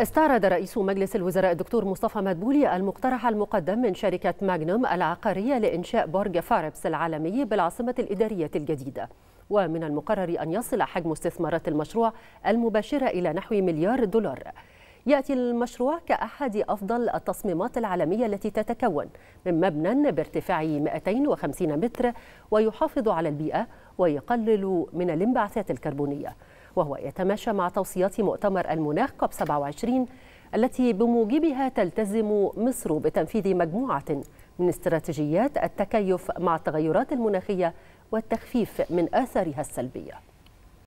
استعرض رئيس مجلس الوزراء الدكتور مصطفى مدبولي المقترح المقدم من شركة ماغنوم العقارية لإنشاء برج فاربس العالمي بالعاصمة الإدارية الجديدة ومن المقرر أن يصل حجم استثمارات المشروع المباشرة إلى نحو مليار دولار يأتي المشروع كأحد أفضل التصميمات العالمية التي تتكون من مبنى بارتفاع 250 متر ويحافظ على البيئة ويقلل من الانبعاثات الكربونية وهو يتماشى مع توصيات مؤتمر المناخ كوب 27 التي بموجبها تلتزم مصر بتنفيذ مجموعة من استراتيجيات التكيف مع التغيرات المناخية والتخفيف من آثارها السلبية